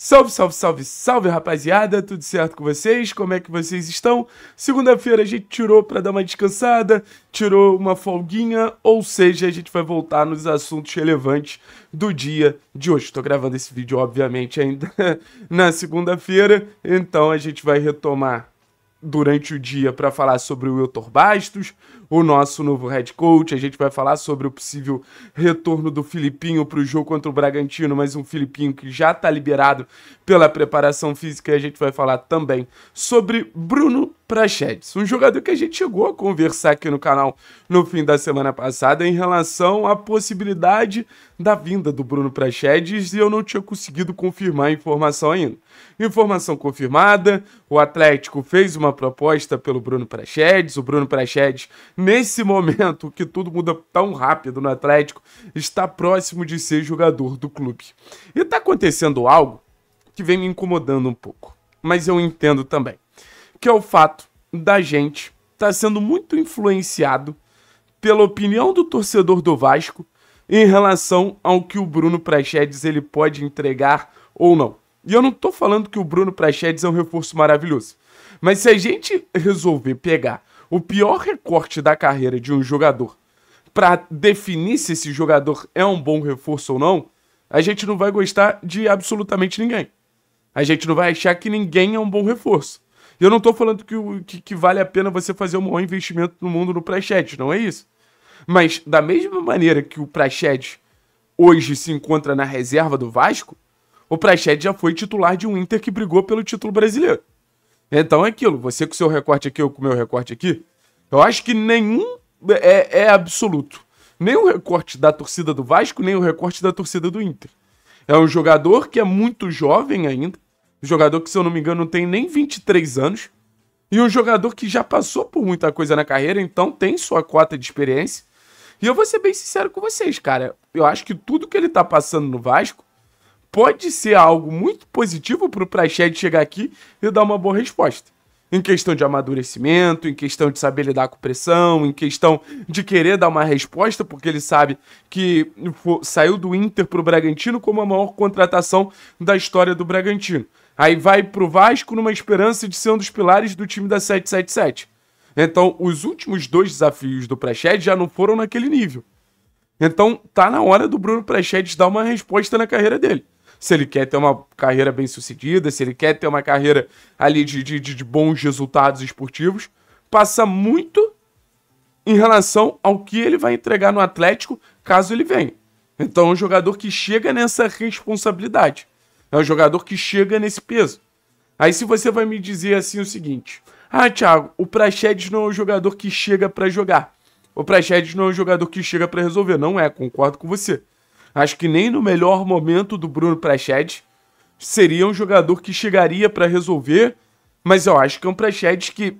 Salve, salve, salve, salve, rapaziada! Tudo certo com vocês? Como é que vocês estão? Segunda-feira a gente tirou para dar uma descansada, tirou uma folguinha, ou seja, a gente vai voltar nos assuntos relevantes do dia de hoje. Estou gravando esse vídeo, obviamente, ainda na segunda-feira, então a gente vai retomar durante o dia para falar sobre o Wiltor Bastos, o nosso novo head coach. A gente vai falar sobre o possível retorno do Filipinho para o jogo contra o Bragantino, mas um Filipinho que já está liberado pela preparação física. E a gente vai falar também sobre Bruno Prachedes, um jogador que a gente chegou a conversar aqui no canal no fim da semana passada em relação à possibilidade da vinda do Bruno Prachedes e eu não tinha conseguido confirmar a informação ainda. Informação confirmada, o Atlético fez uma proposta pelo Bruno Prachedes, o Bruno Prachedes, nesse momento que tudo muda tão rápido no Atlético, está próximo de ser jogador do clube. E está acontecendo algo que vem me incomodando um pouco, mas eu entendo também que é o fato da gente estar tá sendo muito influenciado pela opinião do torcedor do Vasco em relação ao que o Bruno Praxedes ele pode entregar ou não. E eu não estou falando que o Bruno Praxedes é um reforço maravilhoso, mas se a gente resolver pegar o pior recorte da carreira de um jogador para definir se esse jogador é um bom reforço ou não, a gente não vai gostar de absolutamente ninguém. A gente não vai achar que ninguém é um bom reforço. Eu não estou falando que, que, que, vale a pena você fazer o maior investimento do mundo no Prached, não é isso. Mas da mesma maneira que o Prached hoje se encontra na reserva do Vasco, o Prached já foi titular de um Inter que brigou pelo título brasileiro. Então é aquilo, você com seu recorte aqui, eu com meu recorte aqui, eu acho que nenhum é, é absoluto. Nem o recorte da torcida do Vasco, nem o recorte da torcida do Inter. É um jogador que é muito jovem ainda, Jogador que, se eu não me engano, não tem nem 23 anos. E um jogador que já passou por muita coisa na carreira, então tem sua cota de experiência. E eu vou ser bem sincero com vocês, cara. Eu acho que tudo que ele tá passando no Vasco pode ser algo muito positivo pro Prached chegar aqui e dar uma boa resposta. Em questão de amadurecimento, em questão de saber lidar com pressão, em questão de querer dar uma resposta, porque ele sabe que saiu do Inter pro Bragantino como a maior contratação da história do Bragantino. Aí vai pro Vasco numa esperança de ser um dos pilares do time da 777. Então, os últimos dois desafios do Prechet já não foram naquele nível. Então, tá na hora do Bruno Prechet dar uma resposta na carreira dele. Se ele quer ter uma carreira bem sucedida, se ele quer ter uma carreira ali de, de, de bons resultados esportivos, passa muito em relação ao que ele vai entregar no Atlético caso ele venha. Então, é um jogador que chega nessa responsabilidade. É um jogador que chega nesse peso. Aí se você vai me dizer assim o seguinte: "Ah, Thiago, o Praxedes não é um jogador que chega para jogar. O Praxedes não é um jogador que chega para resolver". Não é, concordo com você. Acho que nem no melhor momento do Bruno Praxedes seria um jogador que chegaria para resolver, mas eu acho que é um Praxedes que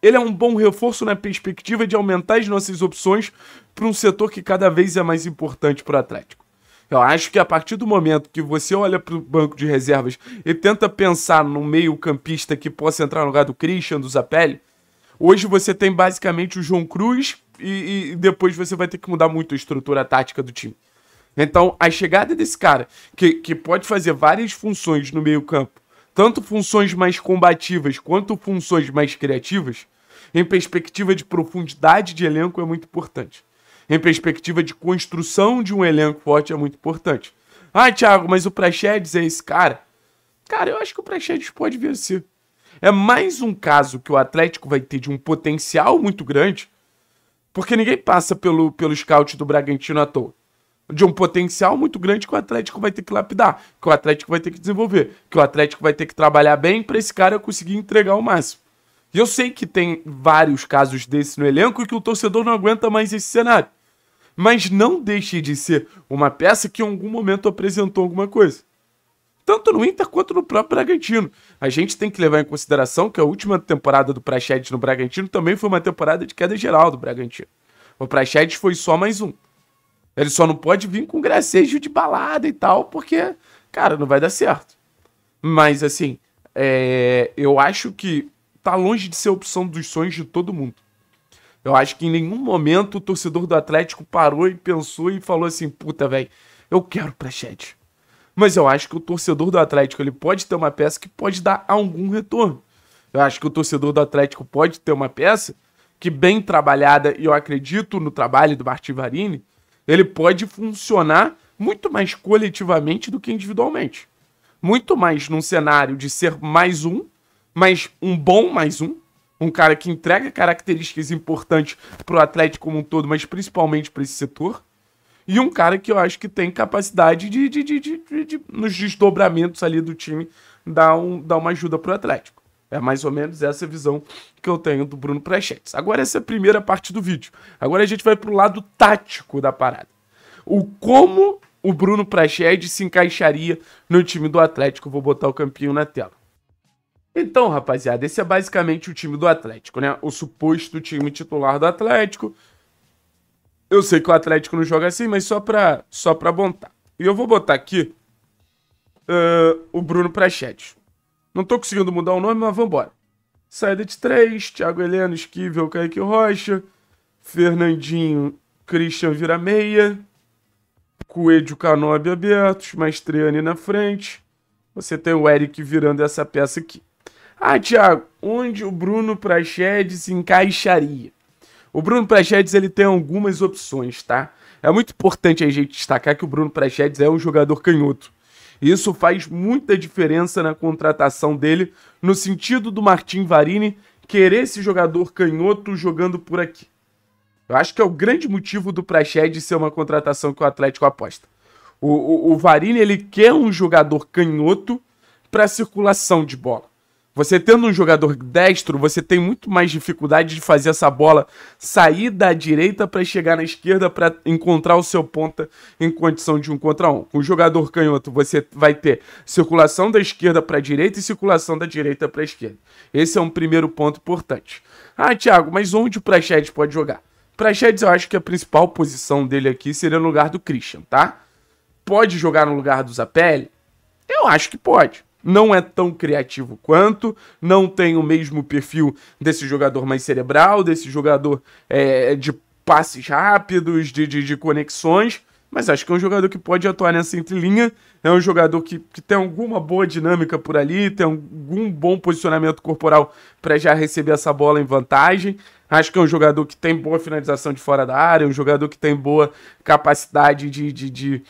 ele é um bom reforço na perspectiva de aumentar as nossas opções para um setor que cada vez é mais importante para o Atlético. Eu acho que a partir do momento que você olha para o banco de reservas e tenta pensar num meio-campista que possa entrar no lugar do Christian, do Zapelli, hoje você tem basicamente o João Cruz e, e depois você vai ter que mudar muito a estrutura tática do time. Então, a chegada desse cara, que, que pode fazer várias funções no meio-campo, tanto funções mais combativas quanto funções mais criativas, em perspectiva de profundidade de elenco, é muito importante em perspectiva de construção de um elenco forte é muito importante. Ah, Thiago, mas o Praxedes é esse cara? Cara, eu acho que o Praxedes pode vir a ser. É mais um caso que o Atlético vai ter de um potencial muito grande, porque ninguém passa pelo, pelo scout do Bragantino à toa. De um potencial muito grande que o Atlético vai ter que lapidar, que o Atlético vai ter que desenvolver, que o Atlético vai ter que trabalhar bem para esse cara conseguir entregar o máximo. E eu sei que tem vários casos desses no elenco e que o torcedor não aguenta mais esse cenário mas não deixe de ser uma peça que em algum momento apresentou alguma coisa. Tanto no Inter quanto no próprio Bragantino. A gente tem que levar em consideração que a última temporada do Praxedes no Bragantino também foi uma temporada de queda geral do Bragantino. O Praxedes foi só mais um. Ele só não pode vir com gracejo de balada e tal, porque, cara, não vai dar certo. Mas, assim, é... eu acho que tá longe de ser a opção dos sonhos de todo mundo. Eu acho que em nenhum momento o torcedor do Atlético parou e pensou e falou assim: puta, velho, eu quero Prechete. Mas eu acho que o torcedor do Atlético ele pode ter uma peça que pode dar algum retorno. Eu acho que o torcedor do Atlético pode ter uma peça que, bem trabalhada, e eu acredito no trabalho do Varini, ele pode funcionar muito mais coletivamente do que individualmente. Muito mais num cenário de ser mais um, mas um bom mais um, um cara que entrega características importantes para o Atlético como um todo, mas principalmente para esse setor. E um cara que eu acho que tem capacidade de, de, de, de, de nos desdobramentos ali do time, dar, um, dar uma ajuda para o Atlético. É mais ou menos essa visão que eu tenho do Bruno Prechetes. Agora essa é a primeira parte do vídeo. Agora a gente vai para o lado tático da parada. O como o Bruno Praxedes se encaixaria no time do Atlético. Vou botar o campinho na tela. Então, rapaziada, esse é basicamente o time do Atlético, né? O suposto time titular do Atlético. Eu sei que o Atlético não joga assim, mas só pra, só pra montar. E eu vou botar aqui uh, o Bruno Prachetes. Não tô conseguindo mudar o nome, mas vambora. Saída de três, Thiago Heleno, Esquivel, Kaique Rocha, Fernandinho, Christian vira meia, Coelho, Canobi abertos, Mastriani na frente. Você tem o Eric virando essa peça aqui. Ah, Thiago, onde o Bruno Prachedes se encaixaria? O Bruno Prachedes ele tem algumas opções, tá? É muito importante a gente destacar que o Bruno Prachedes é um jogador canhoto. Isso faz muita diferença na contratação dele, no sentido do Martin Varini querer esse jogador canhoto jogando por aqui. Eu acho que é o grande motivo do Prachedes ser uma contratação que o Atlético aposta. O, o, o Varini ele quer um jogador canhoto para circulação de bola. Você tendo um jogador destro, você tem muito mais dificuldade de fazer essa bola sair da direita para chegar na esquerda para encontrar o seu ponta em condição de um contra um. Com o jogador canhoto, você vai ter circulação da esquerda para a direita e circulação da direita para a esquerda. Esse é um primeiro ponto importante. Ah, Thiago, mas onde o Praxedes pode jogar? Praxedes, eu acho que a principal posição dele aqui seria no lugar do Christian, tá? Pode jogar no lugar do Zapelli? Eu acho que pode não é tão criativo quanto, não tem o mesmo perfil desse jogador mais cerebral, desse jogador é, de passes rápidos, de, de, de, conexões, mas acho que é um jogador que pode atuar nessa entrelinha, é um jogador que, que tem alguma boa dinâmica por ali, tem algum bom posicionamento corporal para já receber essa bola em vantagem. Acho que é um jogador que tem boa finalização de fora da área, um jogador que tem boa capacidade de, de, de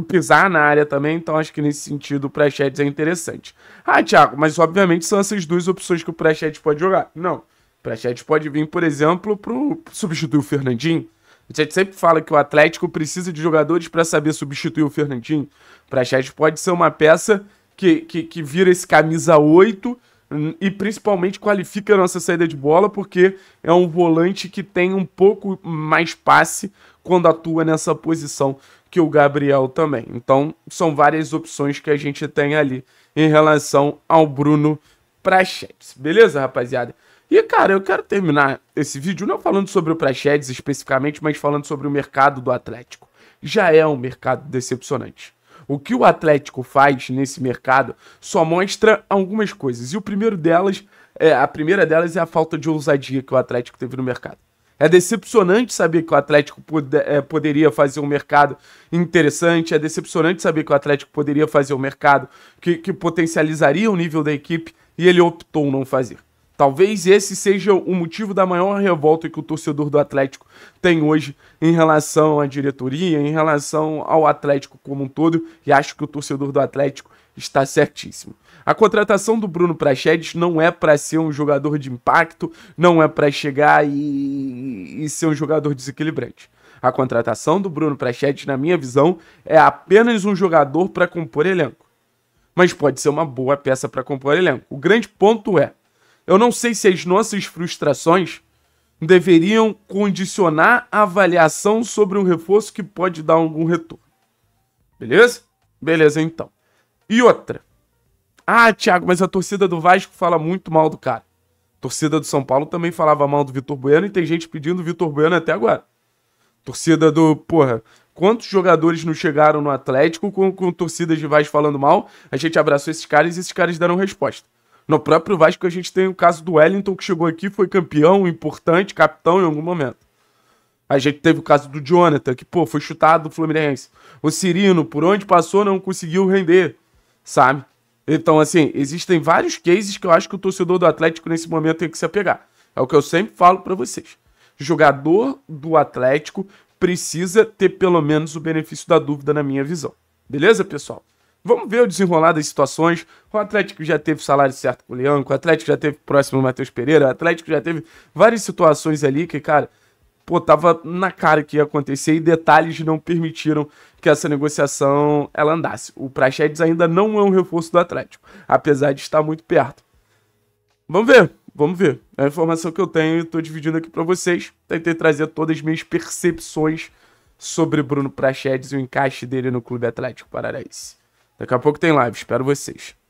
pisar na área também, então acho que nesse sentido o Prachedes é interessante. Ah, Thiago, mas obviamente são essas duas opções que o Prachedes pode jogar. Não, o Prachedes pode vir, por exemplo, para substituir o Fernandinho. A gente sempre fala que o Atlético precisa de jogadores para saber substituir o Fernandinho. O Prachedes pode ser uma peça que, que, que vira esse camisa 8 hum, e principalmente qualifica a nossa saída de bola, porque é um volante que tem um pouco mais passe quando atua nessa posição que o Gabriel também. Então, são várias opções que a gente tem ali em relação ao Bruno Prachetes. Beleza, rapaziada? E, cara, eu quero terminar esse vídeo não falando sobre o Prachetes especificamente, mas falando sobre o mercado do Atlético. Já é um mercado decepcionante. O que o Atlético faz nesse mercado só mostra algumas coisas. E o primeiro delas, é, a primeira delas é a falta de ousadia que o Atlético teve no mercado. É decepcionante saber que o Atlético é, poderia fazer um mercado interessante. É decepcionante saber que o Atlético poderia fazer um mercado que, que potencializaria o nível da equipe e ele optou não fazer. Talvez esse seja o motivo da maior revolta que o torcedor do Atlético tem hoje em relação à diretoria, em relação ao Atlético como um todo, e acho que o torcedor do Atlético está certíssimo. A contratação do Bruno Prachedes não é para ser um jogador de impacto, não é para chegar e, e ser um jogador desequilibrante. A contratação do Bruno Prachedes, na minha visão, é apenas um jogador para compor elenco. Mas pode ser uma boa peça para compor elenco. O grande ponto é: eu não sei se as nossas frustrações deveriam condicionar a avaliação sobre um reforço que pode dar algum retorno. Beleza? Beleza, então. E outra. Ah, Thiago, mas a torcida do Vasco fala muito mal do cara. torcida do São Paulo também falava mal do Vitor Bueno e tem gente pedindo o Vitor Bueno até agora. torcida do. Porra, quantos jogadores não chegaram no Atlético com, com torcidas de Vasco falando mal? A gente abraçou esses caras e esses caras deram resposta. No próprio Vasco, a gente tem o caso do Wellington, que chegou aqui, foi campeão, importante, capitão em algum momento. A gente teve o caso do Jonathan, que, pô, foi chutado do Fluminense. O Cirino, por onde passou, não conseguiu render, sabe? Então, assim, existem vários cases que eu acho que o torcedor do Atlético nesse momento tem que se apegar. É o que eu sempre falo para vocês. Jogador do Atlético precisa ter pelo menos o benefício da dúvida, na minha visão. Beleza, pessoal? Vamos ver o desenrolar das situações. O Atlético já teve salário certo com o Leão, o Atlético já teve próximo o Matheus Pereira, o Atlético já teve várias situações ali que, cara, pô, tava na cara que ia acontecer e detalhes não permitiram que essa negociação ela andasse. O Praxedes ainda não é um reforço do Atlético, apesar de estar muito perto. Vamos ver, vamos ver. É a informação que eu tenho e tô dividindo aqui para vocês. Tentei trazer todas as minhas percepções sobre Bruno Praxedes e o encaixe dele no Clube Atlético Paranaense. Daqui a pouco tem live, espero vocês.